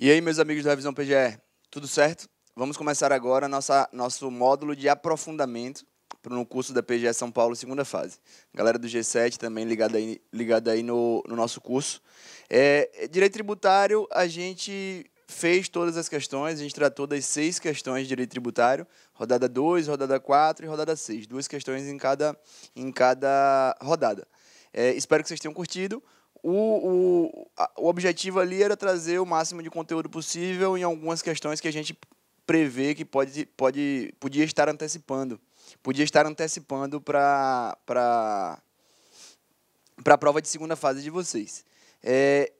E aí, meus amigos da Revisão PGE, tudo certo? Vamos começar agora nossa, nosso módulo de aprofundamento no curso da PGE São Paulo, segunda fase. Galera do G7 também ligada aí, ligada aí no, no nosso curso. É, é, direito tributário, a gente fez todas as questões, a gente tratou das seis questões de direito tributário, rodada 2, rodada 4 e rodada 6. Duas questões em cada, em cada rodada. É, espero que vocês tenham curtido o, o, a, o objetivo ali era trazer o máximo de conteúdo possível em algumas questões que a gente prevê que pode, pode, podia estar antecipando. Podia estar antecipando para a prova de segunda fase de vocês. É,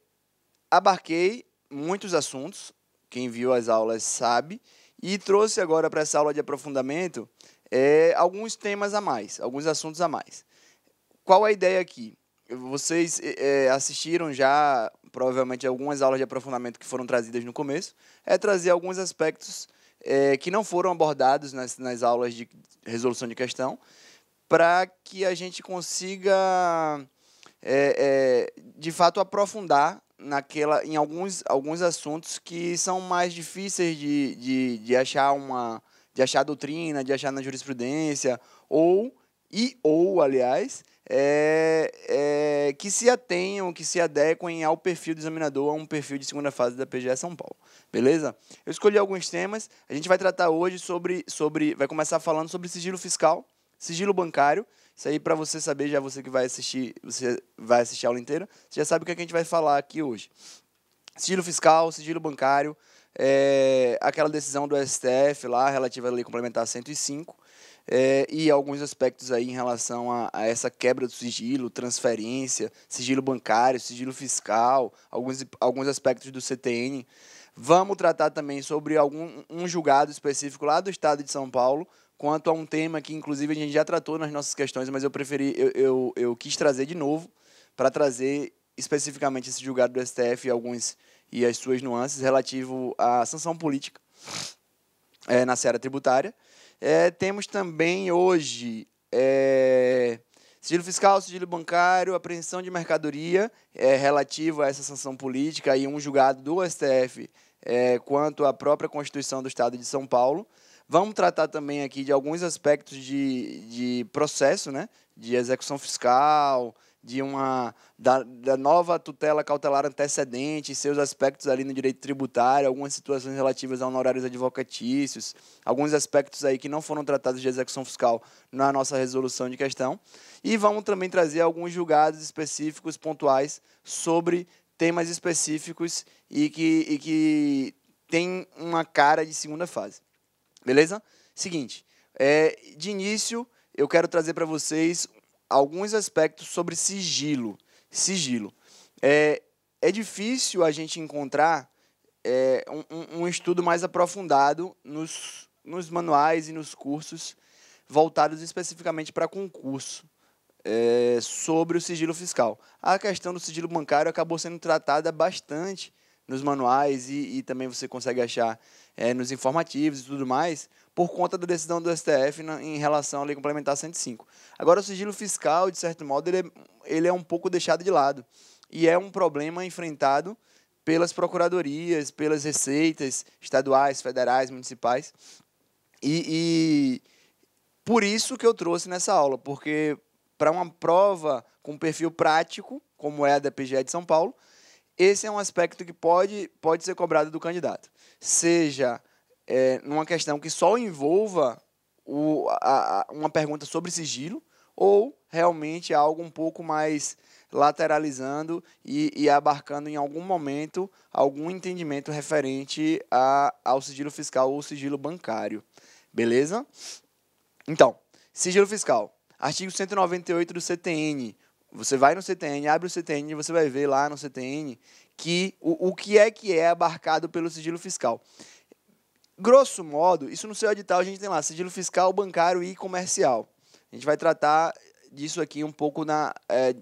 abarquei muitos assuntos, quem viu as aulas sabe, e trouxe agora para essa aula de aprofundamento é, alguns temas a mais, alguns assuntos a mais. Qual a ideia aqui? Vocês é, assistiram já, provavelmente, algumas aulas de aprofundamento que foram trazidas no começo. É trazer alguns aspectos é, que não foram abordados nas, nas aulas de resolução de questão, para que a gente consiga, é, de fato, aprofundar naquela, em alguns, alguns assuntos que são mais difíceis de, de, de achar uma de achar doutrina, de achar na jurisprudência, ou, e ou, aliás, é, é, que se atenham, que se adequem ao perfil do examinador, a um perfil de segunda fase da PGE São Paulo. Beleza? Eu escolhi alguns temas. A gente vai tratar hoje sobre. sobre vai começar falando sobre sigilo fiscal, sigilo bancário. Isso aí, para você saber, já você que vai assistir, você vai assistir a aula inteira, você já sabe o que, é que a gente vai falar aqui hoje. Sigilo fiscal, sigilo bancário, é, aquela decisão do STF lá relativa à Lei Complementar 105 é, e alguns aspectos aí em relação a, a, essa quebra do sigilo, transferência, sigilo bancário, sigilo fiscal, alguns, alguns aspectos do CTN. Vamos tratar também sobre algum um julgado específico lá do estado de São Paulo, quanto a um tema que, inclusive, a gente já tratou nas nossas questões, mas eu preferi, eu, eu, eu quis trazer de novo para trazer especificamente esse julgado do STF e alguns e as suas nuances relativo à sanção política é, na seara tributária. É, temos também hoje é, sigilo fiscal, sigilo bancário, apreensão de mercadoria é, relativa a essa sanção política e um julgado do STF é, quanto à própria Constituição do Estado de São Paulo. Vamos tratar também aqui de alguns aspectos de, de processo, né? de execução fiscal, de uma da, da, nova tutela cautelar antecedente, seus aspectos ali no direito tributário, algumas situações relativas a honorários advocatícios, alguns aspectos aí que não foram tratados de execução fiscal na nossa resolução de questão, e vamos também trazer alguns julgados específicos pontuais sobre temas específicos e que, e que tem uma cara de segunda fase. Beleza? Seguinte, é, de início eu quero trazer para vocês alguns aspectos sobre sigilo. Sigilo. É, é difícil a gente encontrar é, um, um, estudo mais aprofundado nos, nos manuais e nos cursos voltados especificamente para concurso é, sobre o sigilo fiscal. A questão do sigilo bancário acabou sendo tratada bastante nos manuais e, e também você consegue achar é, nos informativos e tudo mais, por conta da decisão do STF na, em relação à Lei Complementar 105. Agora, o sigilo fiscal, de certo modo, ele é, ele é um pouco deixado de lado e é um problema enfrentado pelas procuradorias, pelas receitas estaduais, federais, municipais. E, e por isso que eu trouxe nessa aula, porque para uma prova com perfil prático, como é a da PGE de São Paulo, esse é um aspecto que pode, pode ser cobrado do candidato. Seja é, numa questão que só envolva o, a, a, uma pergunta sobre sigilo, ou realmente algo um pouco mais lateralizando e, e abarcando em algum momento algum entendimento referente a, ao sigilo fiscal ou sigilo bancário. Beleza? Então, sigilo fiscal. Artigo 198 do CTN você vai no CTN, abre o CTN e você vai ver lá no CTN que o, o que é que é abarcado pelo sigilo fiscal. Grosso modo, isso no seu edital a gente tem lá sigilo fiscal, bancário e comercial. A gente vai tratar disso aqui um pouco na, é,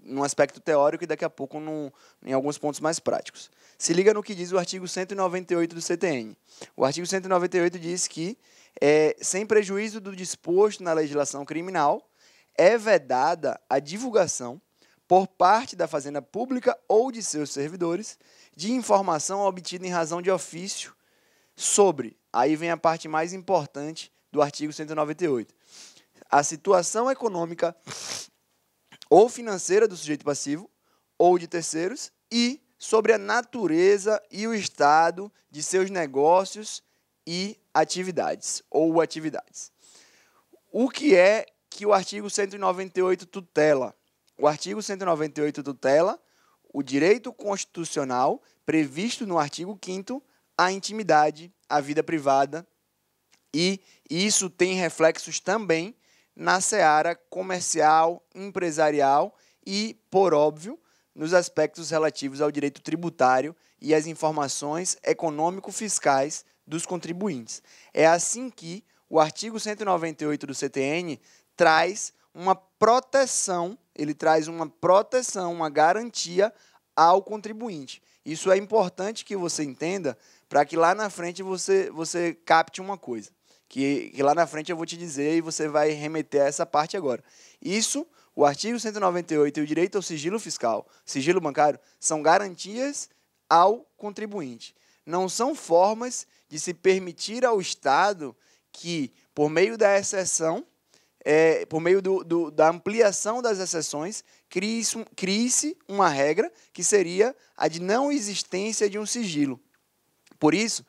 num aspecto teórico e daqui a pouco num, em alguns pontos mais práticos. Se liga no que diz o artigo 198 do CTN. O artigo 198 diz que, é, sem prejuízo do disposto na legislação criminal, é vedada a divulgação por parte da Fazenda Pública ou de seus servidores de informação obtida em razão de ofício sobre. Aí vem a parte mais importante do artigo 198. A situação econômica ou financeira do sujeito passivo ou de terceiros e sobre a natureza e o estado de seus negócios e atividades ou atividades. O que é que o artigo 198 tutela. O artigo 198 tutela o direito constitucional previsto no artigo 5 à intimidade, à vida privada, e isso tem reflexos também na seara comercial, empresarial e, por óbvio, nos aspectos relativos ao direito tributário e às informações econômico-fiscais dos contribuintes. É assim que o artigo 198 do CTN traz uma proteção, ele traz uma proteção, uma garantia ao contribuinte. Isso é importante que você entenda para que lá na frente você, você capte uma coisa. Que, que lá na frente eu vou te dizer e você vai remeter a essa parte agora. Isso, o artigo 198 e o direito ao sigilo fiscal, sigilo bancário, são garantias ao contribuinte. Não são formas de se permitir ao Estado que, por meio da exceção, é, por meio do, do, da ampliação das exceções, crie-se uma regra que seria a de não existência de um sigilo. Por isso,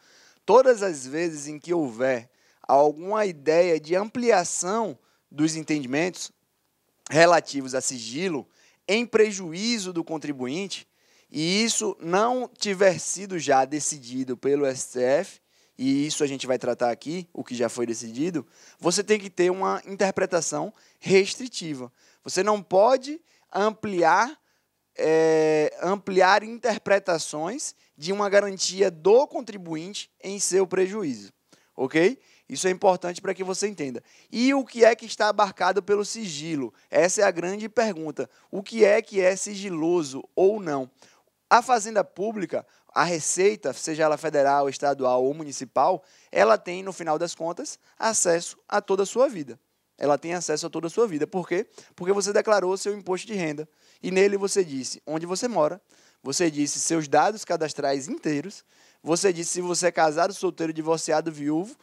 todas as vezes em que houver alguma ideia de ampliação dos entendimentos relativos a sigilo em prejuízo do contribuinte, e isso não tiver sido já decidido pelo STF, e isso a gente vai tratar aqui, o que já foi decidido, você tem que ter uma interpretação restritiva. Você não pode ampliar é, ampliar interpretações de uma garantia do contribuinte em seu prejuízo, ok? Isso é importante para que você entenda. E o que é que está abarcado pelo sigilo? Essa é a grande pergunta. O que é que é sigiloso ou não? A fazenda pública a receita, seja ela federal, estadual ou municipal, ela tem, no final das contas, acesso a toda a sua vida. Ela tem acesso a toda a sua vida. Por quê? Porque você declarou seu imposto de renda e nele você disse onde você mora, você disse seus dados cadastrais inteiros, você disse se você é casado, solteiro, divorciado, viúvo,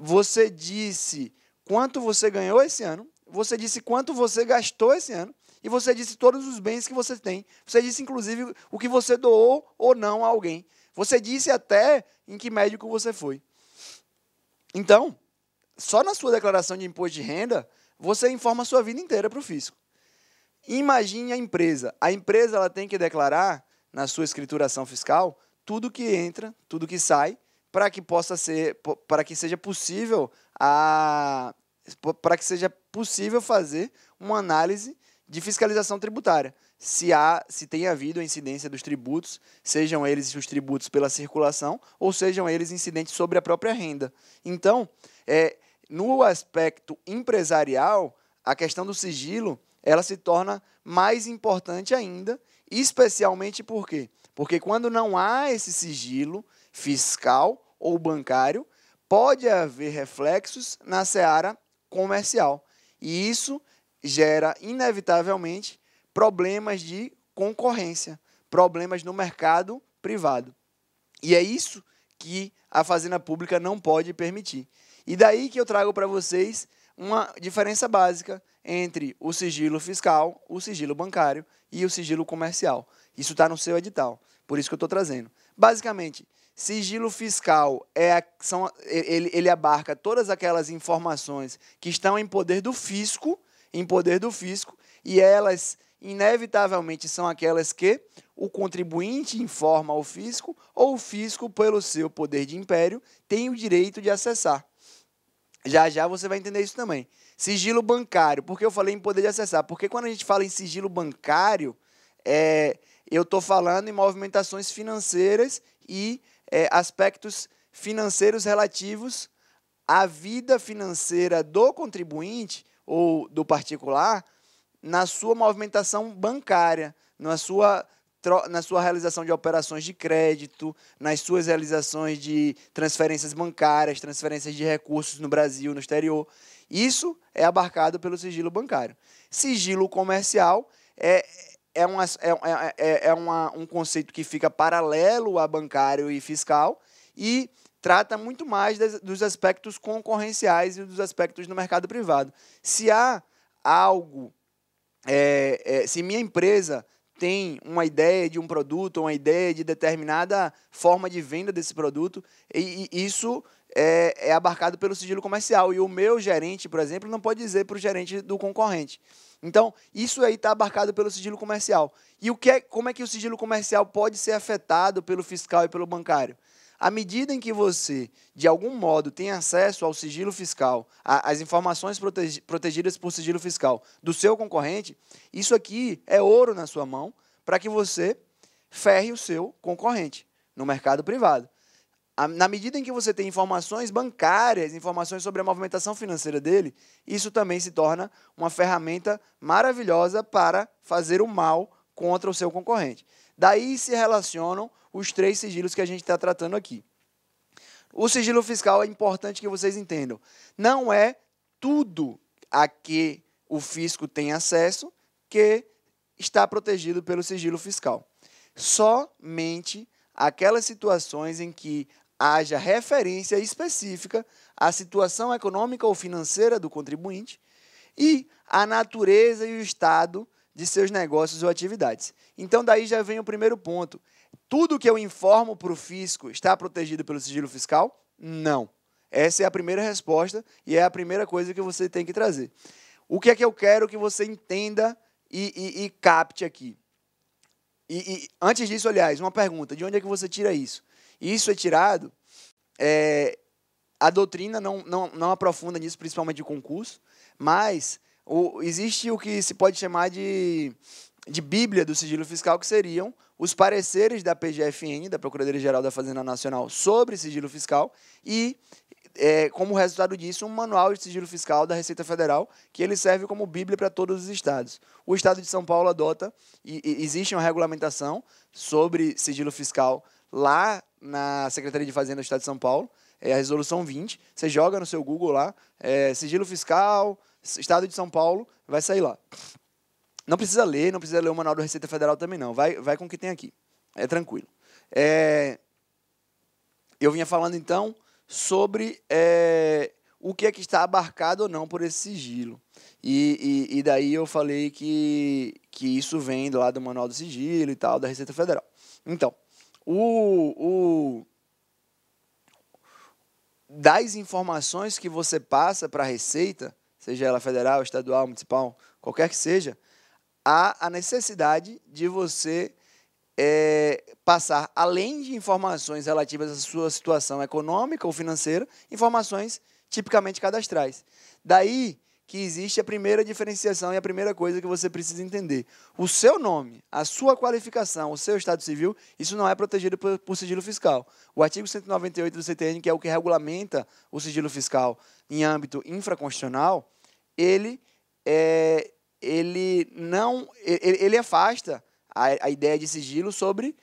você disse quanto você ganhou esse ano, você disse quanto você gastou esse ano, e você disse todos os bens que você tem. Você disse, inclusive, o que você doou ou não a alguém. Você disse até em que médico você foi. Então, só na sua declaração de imposto de renda, você informa a sua vida inteira para o fisco. Imagine a empresa. A empresa ela tem que declarar na sua escrituração fiscal tudo que entra, tudo que sai, para que possa ser, para que seja possível a para que seja possível fazer uma análise de fiscalização tributária. Se há, se tem havido incidência dos tributos, sejam eles os tributos pela circulação ou sejam eles incidentes sobre a própria renda. Então, é, no aspecto empresarial, a questão do sigilo ela se torna mais importante ainda, especialmente por quê? Porque quando não há esse sigilo fiscal ou bancário, pode haver reflexos na seara comercial. E isso gera, inevitavelmente, problemas de concorrência, problemas no mercado privado. E é isso que a fazenda pública não pode permitir. E daí que eu trago para vocês uma diferença básica entre o sigilo fiscal, o sigilo bancário e o sigilo comercial. Isso está no seu edital, por isso que eu estou trazendo. Basicamente, sigilo fiscal é a, são, ele, ele abarca todas aquelas informações que estão em poder do fisco em poder do fisco e elas, inevitavelmente, são aquelas que o contribuinte informa ao fisco ou o fisco, pelo seu poder de império, tem o direito de acessar. Já já você vai entender isso também. Sigilo bancário. Por que eu falei em poder de acessar? Porque quando a gente fala em sigilo bancário, é, eu estou falando em movimentações financeiras e é, aspectos financeiros relativos à vida financeira do contribuinte ou do particular na sua movimentação bancária, na sua, na sua realização de operações de crédito, nas suas realizações de transferências bancárias, transferências de recursos no Brasil, no exterior. Isso é abarcado pelo sigilo bancário. Sigilo comercial é, é, uma, é, é, é, é uma, um conceito que fica paralelo a bancário e fiscal e trata muito mais das, dos aspectos concorrenciais e dos aspectos do mercado privado. Se há algo, é, é, se minha empresa tem uma ideia de um produto, uma ideia de determinada forma de venda desse produto, e, e isso é, é, abarcado pelo sigilo comercial. E o meu gerente, por exemplo, não pode dizer para o gerente do concorrente. Então, isso aí está abarcado pelo sigilo comercial. E o que é, como é que o sigilo comercial pode ser afetado pelo fiscal e pelo bancário? À medida em que você, de algum modo, tem acesso ao sigilo fiscal, às informações protegidas por sigilo fiscal do seu concorrente, isso aqui é ouro na sua mão para que você ferre o seu concorrente no mercado privado. Na medida em que você tem informações bancárias, informações sobre a movimentação financeira dele, isso também se torna uma ferramenta maravilhosa para fazer o mal contra o seu concorrente. Daí se relacionam os três sigilos que a gente está tratando aqui. O sigilo fiscal é importante que vocês entendam. Não é tudo a que o fisco tem acesso que está protegido pelo sigilo fiscal. Somente aquelas situações em que haja referência específica à situação econômica ou financeira do contribuinte e à natureza e o estado de seus negócios ou atividades. Então, daí já vem o primeiro ponto. Tudo que eu informo para o fisco está protegido pelo sigilo fiscal? Não. Essa é a primeira resposta e é a primeira coisa que você tem que trazer. O que é que eu quero que você entenda e, e, e capte aqui? E, e, antes disso, aliás, uma pergunta: de onde é que você tira isso? Isso é tirado. É, a doutrina não, não, não aprofunda nisso, principalmente de concurso, mas o, existe o que se pode chamar de de Bíblia do sigilo fiscal, que seriam os pareceres da PGFN, da Procuradoria-Geral da Fazenda Nacional, sobre sigilo fiscal e, é, como resultado disso, um manual de sigilo fiscal da Receita Federal, que ele serve como Bíblia para todos os estados. O estado de São Paulo adota, e, e existe uma regulamentação sobre sigilo fiscal lá na Secretaria de Fazenda do Estado de São Paulo, é a Resolução 20, você joga no seu Google lá, é, sigilo fiscal, Estado de São Paulo, vai sair lá. Não precisa ler, não precisa ler o Manual da Receita Federal também não. Vai, vai com o que tem aqui. É tranquilo. É, eu vinha falando então sobre é, o que é que está abarcado ou não por esse sigilo. E, e, e, daí eu falei que, que isso vem do lado do Manual do Sigilo e tal, da Receita Federal. Então, o, o das informações que você passa para a Receita, seja ela federal, estadual, municipal, qualquer que seja, há a necessidade de você é, passar, além de informações relativas à sua situação econômica ou financeira, informações tipicamente cadastrais. Daí que existe a primeira diferenciação e a primeira coisa que você precisa entender. O seu nome, a sua qualificação, o seu estado civil, isso não é protegido por, por sigilo fiscal. O artigo 198 do CTN, que é o que regulamenta o sigilo fiscal em âmbito infraconstitucional, ele é, ele não ele, ele afasta a, a, ideia de sigilo sobre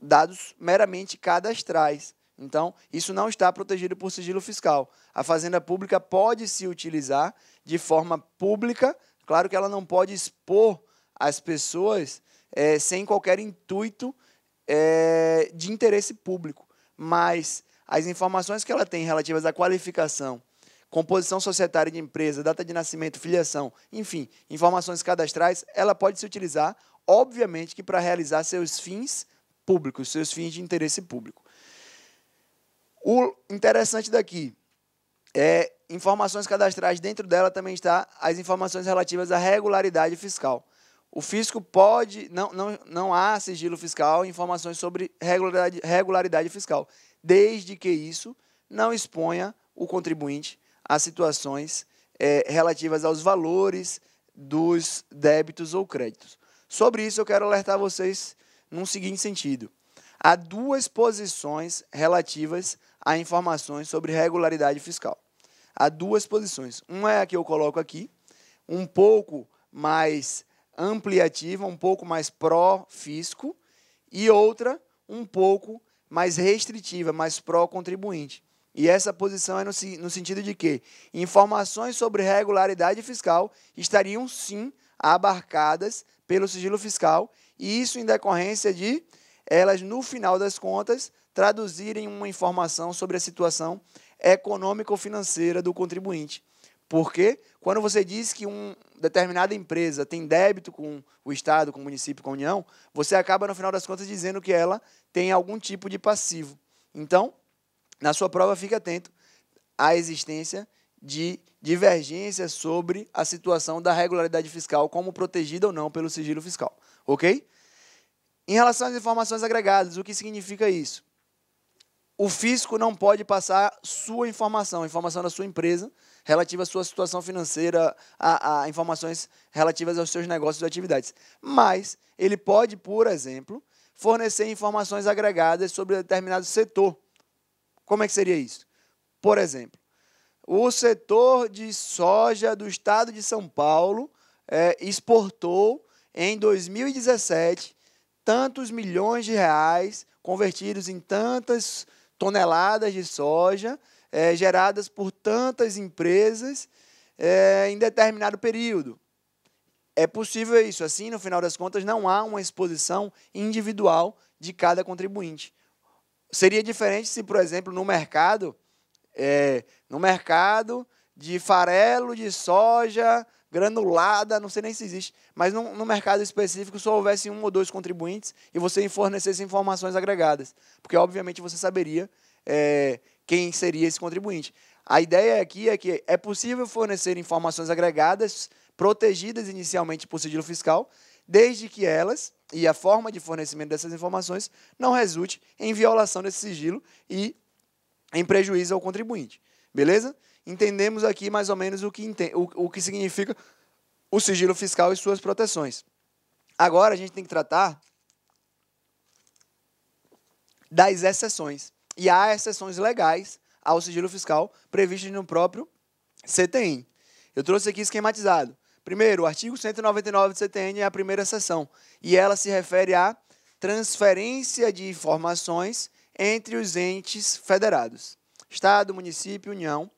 dados meramente cadastrais. Então, isso não está protegido por sigilo fiscal. A Fazenda Pública pode se utilizar de forma pública, claro que ela não pode expor as pessoas é, sem qualquer intuito é, de interesse público, mas as informações que ela tem relativas à qualificação composição societária de empresa, data de nascimento, filiação, enfim, informações cadastrais, ela pode se utilizar, obviamente, que para realizar seus fins públicos, seus fins de interesse público. O interessante daqui é informações cadastrais, dentro dela também está as informações relativas à regularidade fiscal. O fisco pode, não, não, não há sigilo fiscal, informações sobre regularidade, regularidade fiscal, desde que isso não exponha o contribuinte às situações é, relativas aos valores dos débitos ou créditos. Sobre isso, eu quero alertar vocês num seguinte sentido: há duas posições relativas a informações sobre regularidade fiscal. Há duas posições. Uma é a que eu coloco aqui, um pouco mais ampliativa, um pouco mais pró-fisco, e outra um pouco mais restritiva, mais pró-contribuinte. E essa posição é no, no sentido de que informações sobre regularidade fiscal estariam sim abarcadas pelo sigilo fiscal, e isso em decorrência de elas, no final das contas, traduzirem uma informação sobre a situação econômico-financeira do contribuinte. Porque quando você diz que uma determinada empresa tem débito com o Estado, com o município, com a União, você acaba, no final das contas, dizendo que ela tem algum tipo de passivo. Então, na sua prova, fique atento à existência de divergências sobre a situação da regularidade fiscal, como protegida ou não pelo sigilo fiscal. Ok? Em relação às informações agregadas, o que significa isso? O fisco não pode passar sua informação, informação da sua empresa, relativa à sua situação financeira, a, a informações relativas aos seus negócios e atividades. Mas ele pode, por exemplo, fornecer informações agregadas sobre determinado setor como é que seria isso? Por exemplo, o setor de soja do estado de São Paulo é, exportou em 2017 tantos milhões de reais convertidos em tantas toneladas de soja é, geradas por tantas empresas é, em determinado período. É possível isso. Assim, no final das contas, não há uma exposição individual de cada contribuinte. Seria diferente se, por exemplo, no mercado, é, no mercado de farelo, de soja, granulada, não sei nem se existe, mas no, no, mercado específico só houvesse um ou dois contribuintes e você fornecesse informações agregadas, porque obviamente você saberia é, quem seria esse contribuinte. A ideia aqui é que é possível fornecer informações agregadas, protegidas inicialmente por sigilo fiscal, desde que elas e a forma de fornecimento dessas informações não resulte em violação desse sigilo e em prejuízo ao contribuinte. Beleza? Entendemos aqui mais ou menos o que, o, o que significa o sigilo fiscal e suas proteções. Agora a gente tem que tratar das exceções. E há exceções legais ao sigilo fiscal previstas no próprio CTI. Eu trouxe aqui esquematizado. Primeiro, o artigo 199 do CTN é a primeira sessão e ela se refere à transferência de informações entre os entes federados. Estado, município, União,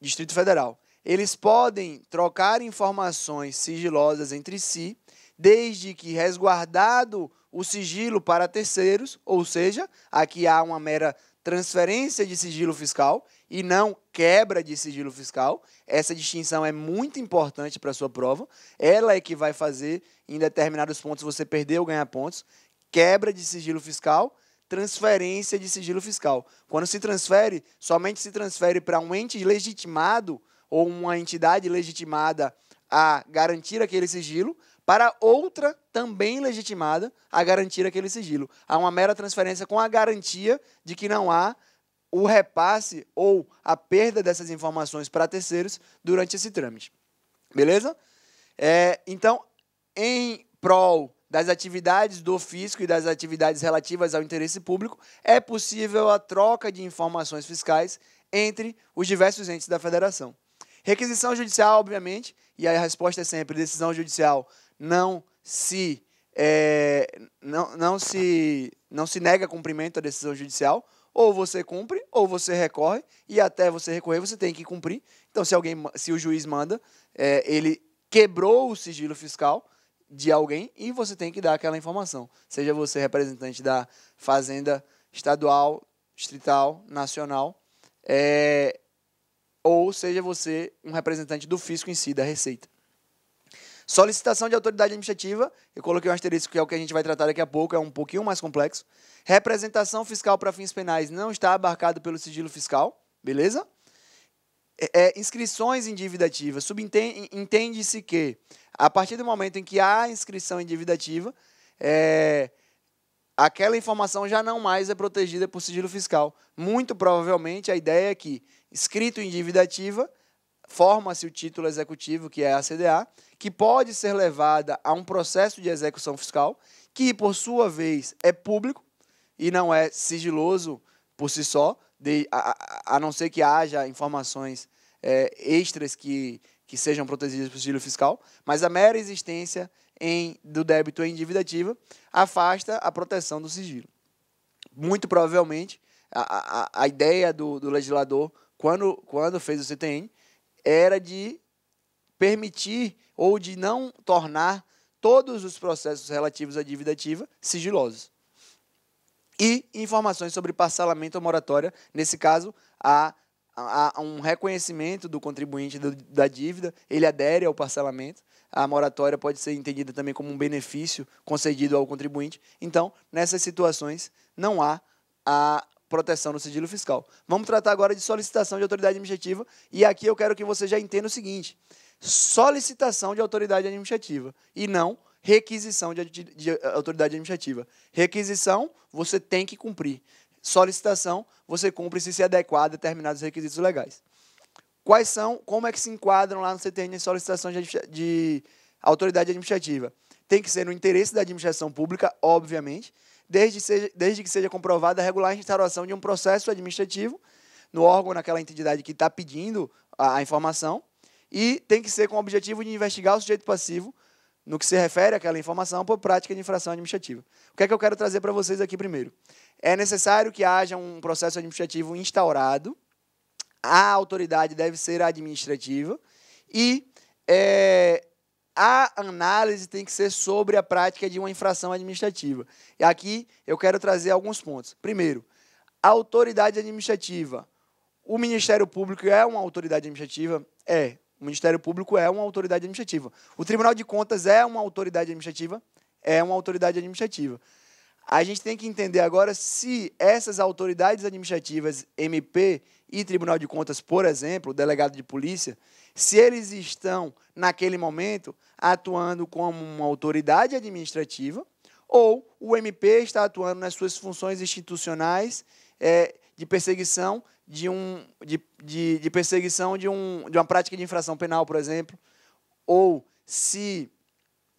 Distrito Federal. Eles podem trocar informações sigilosas entre si, desde que resguardado o sigilo para terceiros, ou seja, aqui há uma mera transferência de sigilo fiscal, e não quebra de sigilo fiscal. Essa distinção é muito importante para a sua prova. Ela é que vai fazer, em determinados pontos, você perder ou ganhar pontos. Quebra de sigilo fiscal, transferência de sigilo fiscal. Quando se transfere, somente se transfere para um ente legitimado ou uma entidade legitimada a garantir aquele sigilo, para outra também legitimada a garantir aquele sigilo. Há uma mera transferência com a garantia de que não há o repasse ou a perda dessas informações para terceiros durante esse trâmite. Beleza? É, então, em prol das atividades do fisco e das atividades relativas ao interesse público, é possível a troca de informações fiscais entre os diversos entes da federação. Requisição judicial, obviamente, e a resposta é sempre: decisão judicial não se é, não, não, se, não se nega cumprimento à decisão judicial, ou você cumpre, ou você recorre, e até você recorrer, você tem que cumprir. Então, se alguém, se o juiz manda, é, ele quebrou o sigilo fiscal de alguém e você tem que dar aquela informação. Seja você representante da Fazenda Estadual, Distrital, Nacional, é, ou seja você um representante do fisco em si, da Receita. Solicitação de autoridade administrativa, eu coloquei um asterisco que é o que a gente vai tratar daqui a pouco, é um pouquinho mais complexo. Representação fiscal para fins penais não está abarcado pelo sigilo fiscal, beleza? É, é inscrições em dívida ativa. Entende-se que, a partir do momento em que há inscrição em dívida ativa, é, aquela informação já não mais é protegida por sigilo fiscal. Muito provavelmente, a ideia é que, escrito em dívida ativa, forma-se o título executivo, que é a CDA, que pode ser levada a um processo de execução fiscal, que, por sua vez, é público e não é sigiloso por si só, de, a, a, não ser que haja informações é, extras que, que sejam protegidas pelo sigilo fiscal, mas a mera existência em, do débito em dívida ativa afasta a proteção do sigilo. Muito provavelmente, a, a, a ideia do, do legislador, quando, quando fez o CTN, era de permitir ou de não tornar todos os processos relativos à dívida ativa sigilosos. E informações sobre parcelamento ou moratória, nesse caso, a há um reconhecimento do contribuinte do, da dívida, ele adere ao parcelamento. A moratória pode ser entendida também como um benefício concedido ao contribuinte. Então, nessas situações, não há a proteção no sigilo fiscal. Vamos tratar agora de solicitação de autoridade administrativa, e aqui eu quero que você já entenda o seguinte: solicitação de autoridade administrativa e não requisição de, de, de autoridade administrativa. Requisição, você tem que cumprir. Solicitação, você cumpre se se adequar a determinados requisitos legais. Quais são, como é que se enquadram lá no CTN as solicitação de, de autoridade administrativa? Tem que ser no interesse da administração pública, obviamente, desde, seja, desde que seja comprovada a regular instauração de um processo administrativo no órgão, naquela entidade que está pedindo a, a informação, e tem que ser com o objetivo de investigar o sujeito passivo no que se refere àquela informação por prática de infração administrativa. O que é que eu quero trazer para vocês aqui primeiro? É necessário que haja um processo administrativo instaurado, a autoridade deve ser administrativa e é, a análise tem que ser sobre a prática de uma infração administrativa. E aqui eu quero trazer alguns pontos. Primeiro, a autoridade administrativa. O Ministério Público é uma autoridade administrativa? É. O Ministério Público é uma autoridade administrativa. O Tribunal de Contas é uma autoridade administrativa? É uma autoridade administrativa. A gente tem que entender agora se essas autoridades administrativas, MP e Tribunal de Contas, por exemplo, o delegado de polícia, se eles estão, naquele momento, atuando como uma autoridade administrativa ou o MP está atuando nas suas funções institucionais é, de perseguição de, um, de, de, de perseguição de, um, de uma prática de infração penal, por exemplo, ou se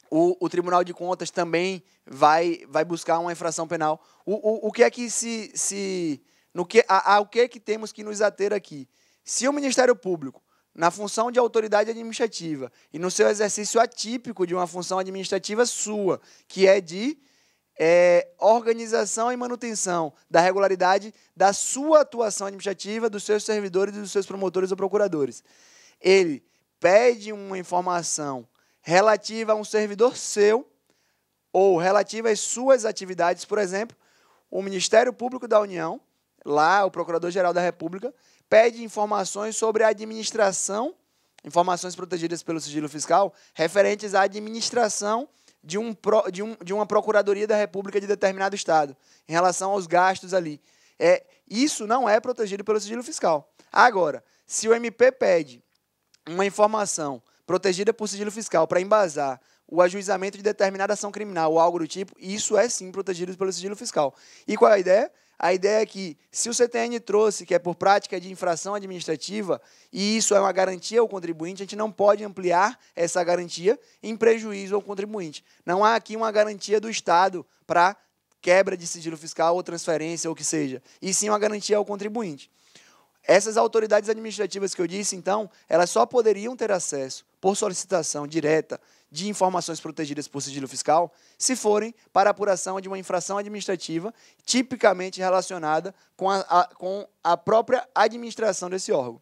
o, o, Tribunal de Contas também vai, vai buscar uma infração penal. O, o, o que é que se. se no que, a, o que é que temos que nos ater aqui? Se o Ministério Público na função de autoridade administrativa e no seu exercício atípico de uma função administrativa sua, que é de é, organização e manutenção da regularidade da sua atuação administrativa, dos seus servidores e dos seus promotores ou procuradores. Ele pede uma informação relativa a um servidor seu ou relativa às suas atividades, por exemplo, o Ministério Público da União lá o Procurador-Geral da República pede informações sobre a administração, informações protegidas pelo sigilo fiscal, referentes à administração de, um, de, um, de uma Procuradoria da República de determinado Estado, em relação aos gastos ali. É, isso não é protegido pelo sigilo fiscal. Agora, se o MP pede uma informação protegida por sigilo fiscal para embasar o ajuizamento de determinada ação criminal ou algo do tipo, isso é sim protegido pelo sigilo fiscal. E qual é a ideia? A ideia é que, se o CTN trouxe que é por prática de infração administrativa, e isso é uma garantia ao contribuinte, a gente não pode ampliar essa garantia em prejuízo ao contribuinte. Não há aqui uma garantia do Estado para quebra de sigilo fiscal ou transferência, ou o que seja, e sim uma garantia ao contribuinte. Essas autoridades administrativas que eu disse, então, elas só poderiam ter acesso, por solicitação direta, de informações protegidas por sigilo fiscal, se forem para apuração de uma infração administrativa tipicamente relacionada com a, a, com a própria administração desse órgão.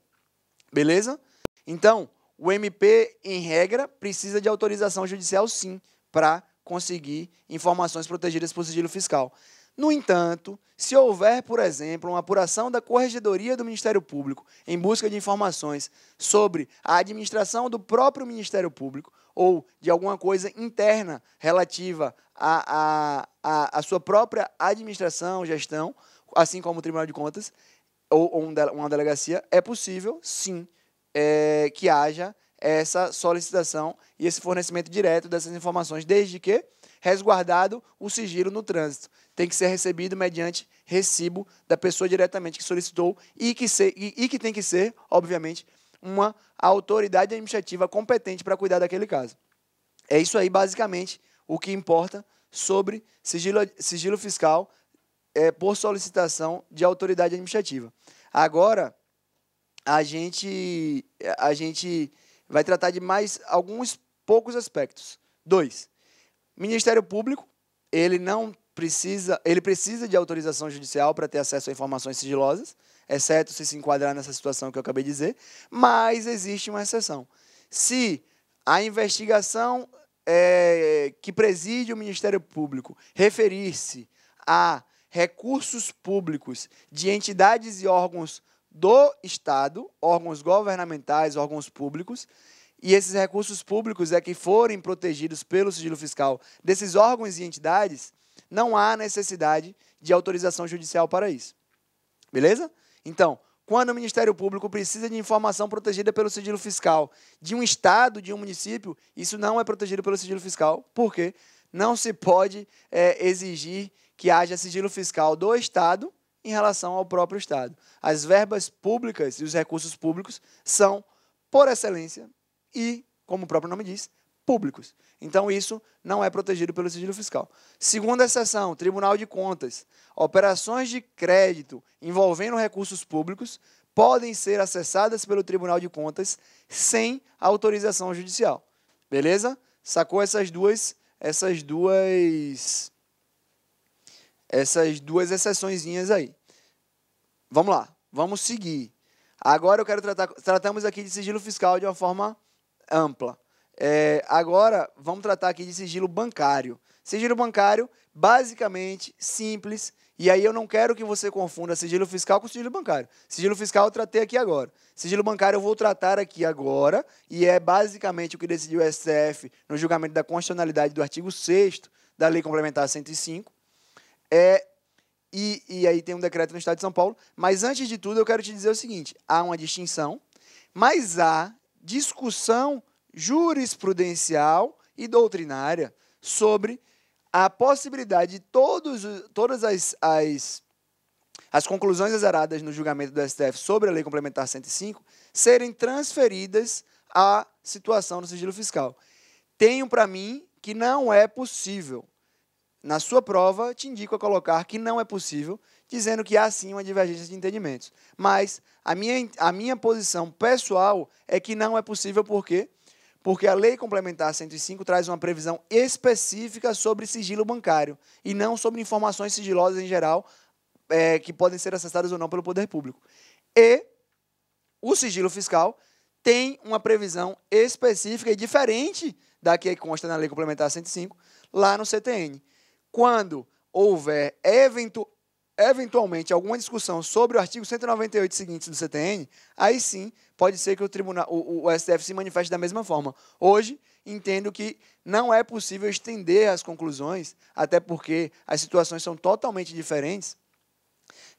Beleza? Então, o MP, em regra, precisa de autorização judicial, sim, para conseguir informações protegidas por sigilo fiscal. No entanto, se houver, por exemplo, uma apuração da Corregedoria do Ministério Público em busca de informações sobre a administração do próprio Ministério Público, ou de alguma coisa interna relativa à, à, à, sua própria administração, gestão, assim como o Tribunal de Contas, ou, ou uma delegacia, é possível, sim, é, que haja essa solicitação e esse fornecimento direto dessas informações, desde que resguardado o sigilo no trânsito. Tem que ser recebido mediante recibo da pessoa diretamente que solicitou e que, ser, e, e que tem que ser, obviamente, uma autoridade administrativa competente para cuidar daquele caso. É isso aí, basicamente, o que importa sobre sigilo, sigilo fiscal é, por solicitação de autoridade administrativa. Agora, a gente, a gente vai tratar de mais alguns poucos aspectos. Dois, Ministério Público, ele não precisa, ele precisa de autorização judicial para ter acesso a informações sigilosas, exceto se se enquadrar nessa situação que eu acabei de dizer, mas existe uma exceção. Se a investigação é, que preside o Ministério Público referir-se a recursos públicos de entidades e órgãos do Estado, órgãos governamentais, órgãos públicos, e esses recursos públicos é que forem protegidos pelo sigilo fiscal desses órgãos e entidades, não há necessidade de autorização judicial para isso. Beleza? Então, quando o Ministério Público precisa de informação protegida pelo sigilo fiscal de um estado, de um município, isso não é protegido pelo sigilo fiscal, porque não se pode é, exigir que haja sigilo fiscal do estado em relação ao próprio estado. As verbas públicas e os recursos públicos são, por excelência e, como o próprio nome diz, públicos. Então, isso não é protegido pelo sigilo fiscal. Segunda exceção, Tribunal de Contas. Operações de crédito envolvendo recursos públicos podem ser acessadas pelo Tribunal de Contas sem autorização judicial. Beleza? Sacou essas duas, essas duas, essas duas exceçõezinhas aí. Vamos lá, vamos seguir. Agora eu quero tratar, tratamos aqui de sigilo fiscal de uma forma ampla. É, agora, vamos tratar aqui de sigilo bancário. Sigilo bancário, basicamente, simples. E aí eu não quero que você confunda sigilo fiscal com sigilo bancário. Sigilo fiscal eu tratei aqui agora. Sigilo bancário eu vou tratar aqui agora. E é basicamente o que decidiu o STF no julgamento da constitucionalidade do artigo 6 da Lei Complementar 105. É, e, e aí tem um decreto no Estado de São Paulo. Mas antes de tudo, eu quero te dizer o seguinte: há uma distinção, mas há discussão jurisprudencial e doutrinária sobre a possibilidade de todos, todas as, as, as conclusões azaradas no julgamento do STF sobre a Lei Complementar 105 serem transferidas à situação do sigilo fiscal. Tenho para mim que não é possível. Na sua prova, te indico a colocar que não é possível, dizendo que há sim uma divergência de entendimentos. Mas a minha, a minha posição pessoal é que não é possível porque porque a Lei Complementar 105 traz uma previsão específica sobre sigilo bancário e não sobre informações sigilosas em geral é, que podem ser acessadas ou não pelo poder público. E o sigilo fiscal tem uma previsão específica e diferente da que consta na Lei Complementar 105 lá no CTN. Quando houver evento, eventualmente alguma discussão sobre o artigo 198 seguinte do CTN, aí sim pode ser que o tribunal, o, o, STF se manifeste da mesma forma. Hoje entendo que não é possível estender as conclusões, até porque as situações são totalmente diferentes,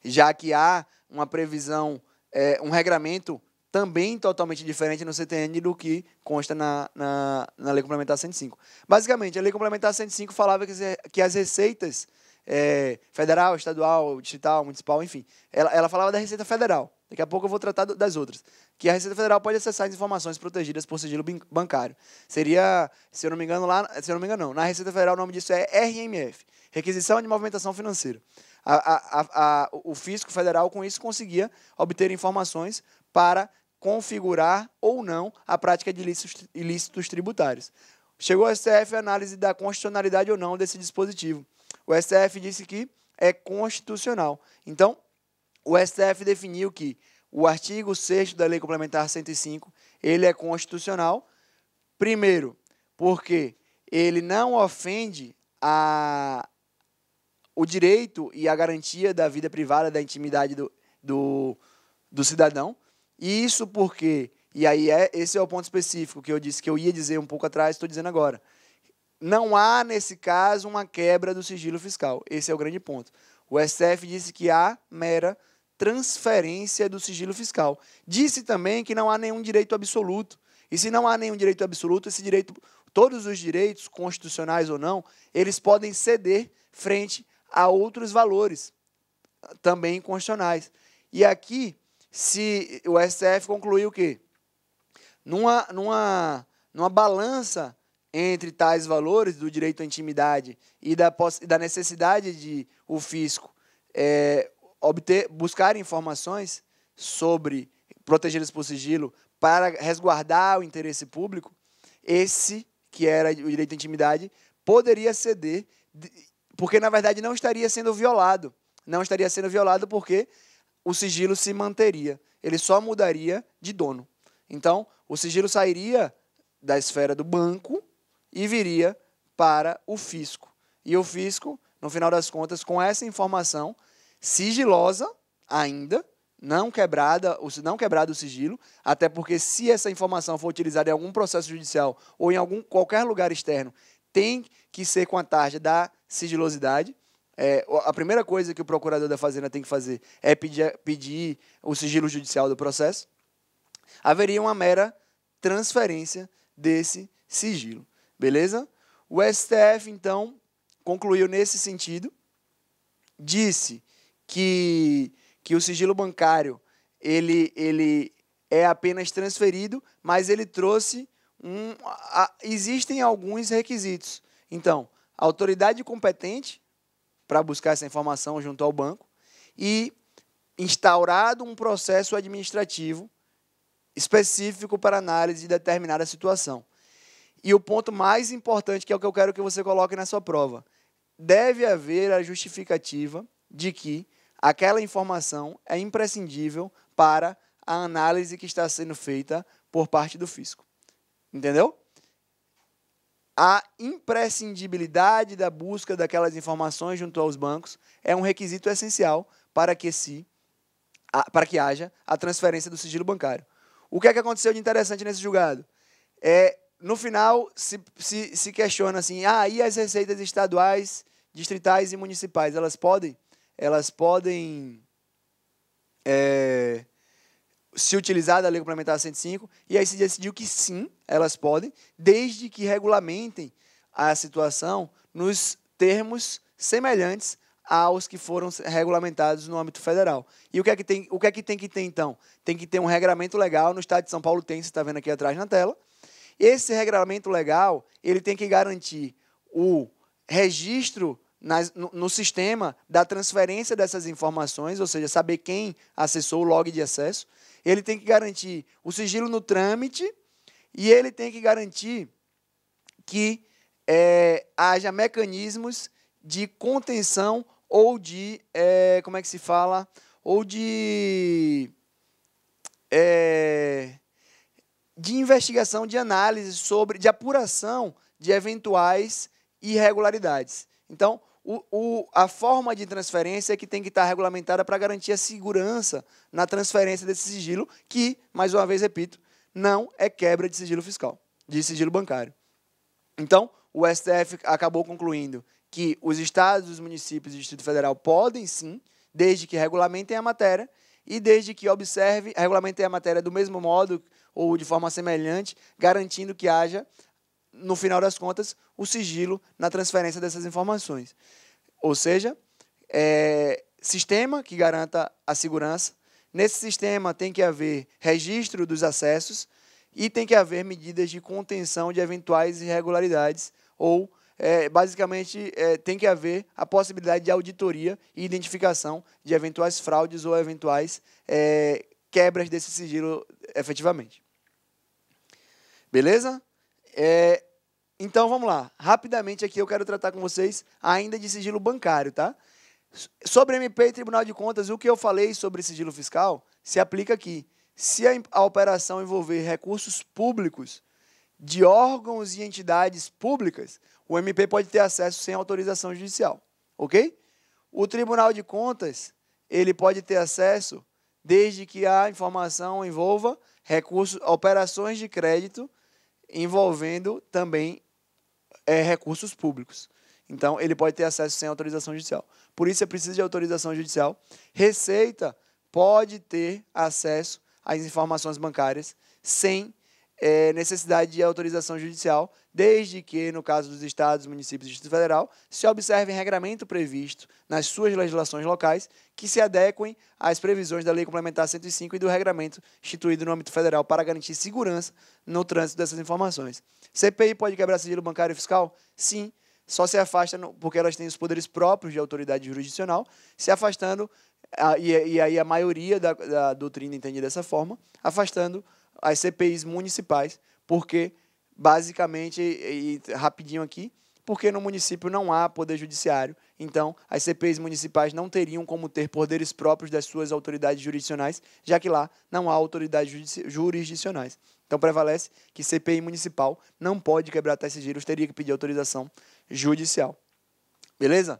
já que há uma previsão, é, um regramento também totalmente diferente no CTN do que consta na, na, na Lei Complementar 105. Basicamente, a Lei Complementar 105 falava que, que as receitas é, federal, estadual, distrital, municipal, enfim. Ela, ela falava da Receita Federal. Daqui a pouco eu vou tratar das outras. Que a Receita Federal pode acessar as informações protegidas por sigilo bancário. Seria, se eu não me engano, lá. Se eu não me engano, não. Na Receita Federal o nome disso é RMF Requisição de Movimentação Financeira. A, a, a, o fisco federal, com isso, conseguia obter informações para configurar ou não a prática de ilícitos, ilícitos tributários. Chegou a STF a análise da constitucionalidade ou não desse dispositivo o STF disse que é constitucional. Então, o STF definiu que o artigo 6 da Lei Complementar 105, ele é constitucional, primeiro, porque ele não ofende a, o direito e a garantia da vida privada, da intimidade do, do, do cidadão. E isso porque, e aí é, esse é o ponto específico que eu disse que eu ia dizer um pouco atrás, estou dizendo agora não há, nesse caso, uma quebra do sigilo fiscal. Esse é o grande ponto. O STF disse que há mera transferência do sigilo fiscal. Disse também que não há nenhum direito absoluto. E se não há nenhum direito absoluto, esse direito, todos os direitos, constitucionais ou não, eles podem ceder frente a outros valores, também constitucionais. E aqui, se o STF concluiu o quê? Numa, numa, numa balança entre tais valores do direito à intimidade e da, da necessidade de o fisco é, obter, buscar informações sobre protegidas por sigilo para resguardar o interesse público, esse que era o direito à intimidade poderia ceder, porque na verdade não estaria sendo violado, não estaria sendo violado porque o sigilo se manteria, ele só mudaria de dono. Então, o sigilo sairia da esfera do banco e viria para o fisco. E o fisco, no final das contas, com essa informação sigilosa ainda, não quebrada, ou não quebrado o sigilo, até porque se essa informação for utilizada em algum processo judicial ou em algum qualquer lugar externo, tem que ser com a tarja da sigilosidade. É, a primeira coisa que o procurador da Fazenda tem que fazer é pedir, é, pedir o sigilo judicial do processo. Haveria uma mera transferência desse sigilo. Beleza? O STF, então, concluiu nesse sentido, disse que, que o sigilo bancário ele, ele é apenas transferido, mas ele trouxe um. A, existem alguns requisitos. Então, autoridade competente para buscar essa informação junto ao banco e instaurado um processo administrativo específico para análise de determinada situação. E o ponto mais importante, que é o que eu quero que você coloque na sua prova, deve haver a justificativa de que aquela informação é imprescindível para a análise que está sendo feita por parte do fisco. Entendeu? A imprescindibilidade da busca daquelas informações junto aos bancos é um requisito essencial para que se para que haja a transferência do sigilo bancário. O que é que aconteceu de interessante nesse julgado? É no final se, se, se questiona assim: ah, e as receitas estaduais, distritais e municipais, elas podem? Elas podem é, se utilizar da Lei Complementar 105? E aí se decidiu que sim, elas podem, desde que regulamentem a situação nos termos semelhantes aos que foram regulamentados no âmbito federal. E o que é que tem, o que, é que, tem que ter, então? Tem que ter um regramento legal, no estado de São Paulo tem, você está vendo aqui atrás na tela, esse regramento legal, ele tem que garantir o registro nas, no, no, sistema da transferência dessas informações, ou seja, saber quem acessou o log de acesso. Ele tem que garantir o sigilo no trâmite e ele tem que garantir que é, haja mecanismos de contenção ou de, é, como é que se fala, ou de... É, de investigação, de análise sobre, de apuração de eventuais irregularidades. Então, o, o, a forma de transferência é que tem que estar regulamentada para garantir a segurança na transferência desse sigilo, que, mais uma vez repito, não é quebra de sigilo fiscal, de sigilo bancário. Então, o STF acabou concluindo que os estados, os municípios e o Distrito Federal podem sim, desde que regulamentem a matéria e desde que observe, regulamentem a matéria do mesmo modo ou de forma semelhante, garantindo que haja, no final das contas, o sigilo na transferência dessas informações. Ou seja, é, sistema que garanta a segurança. Nesse sistema tem que haver registro dos acessos e tem que haver medidas de contenção de eventuais irregularidades ou é, basicamente é, tem que haver a possibilidade de auditoria e identificação de eventuais fraudes ou eventuais é, quebras desse sigilo efetivamente. Beleza? É, então vamos lá. Rapidamente aqui eu quero tratar com vocês ainda de sigilo bancário, tá? Sobre MP e Tribunal de Contas, o que eu falei sobre sigilo fiscal se aplica aqui. Se a, a operação envolver recursos públicos de órgãos e entidades públicas, o MP pode ter acesso sem autorização judicial, ok? O Tribunal de Contas ele pode ter acesso desde que a informação envolva recursos, operações de crédito envolvendo também é, recursos públicos. Então, ele pode ter acesso sem autorização judicial. Por isso, é precisa de autorização judicial. Receita pode ter acesso às informações bancárias sem é, necessidade de autorização judicial, desde que, no caso dos estados, municípios e Distrito Federal, se observe regramento previsto nas suas legislações locais que se adequem às previsões da Lei Complementar 105 e do regramento instituído no âmbito federal para garantir segurança no trânsito dessas informações. CPI pode quebrar sigilo bancário e fiscal? Sim, só se afasta porque elas têm os poderes próprios de autoridade jurisdicional, se afastando, ah, e, aí a maioria da, da doutrina entende dessa forma, afastando as CPIs municipais, porque basicamente, e rapidinho aqui, porque no município não há poder judiciário. Então, as CPIs municipais não teriam como ter poderes próprios das suas autoridades jurisdicionais, já que lá não há autoridades jurisdicionais. Então, prevalece que CPI municipal não pode quebrar tais sigilos, teria que pedir autorização judicial. Beleza?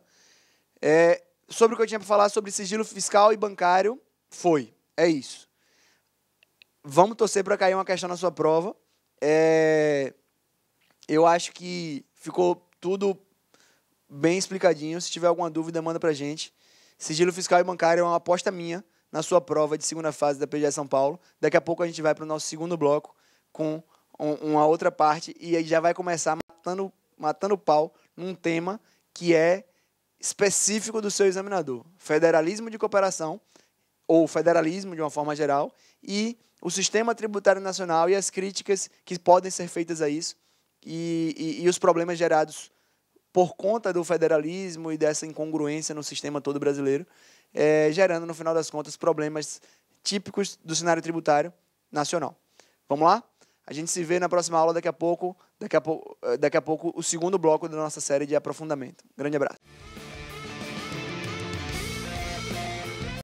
É, sobre o que eu tinha para falar sobre sigilo fiscal e bancário, foi. É isso vamos torcer para cair uma questão na sua prova. É, eu acho que ficou tudo bem explicadinho. Se tiver alguma dúvida, manda para gente. Sigilo fiscal e bancário é uma aposta minha na sua prova de segunda fase da PGE São Paulo. Daqui a pouco a gente vai para o nosso segundo bloco com uma outra parte e aí já vai começar matando matando pau num tema que é específico do seu examinador: federalismo de cooperação ou federalismo de uma forma geral e o sistema tributário nacional e as críticas que podem ser feitas a isso e, e, e os problemas gerados por conta do federalismo e dessa incongruência no sistema todo brasileiro, é, gerando, no final das contas, problemas típicos do cenário tributário nacional. Vamos lá? A gente se vê na próxima aula daqui a pouco, daqui a, eh, daqui a pouco o segundo bloco da nossa série de aprofundamento. Grande abraço.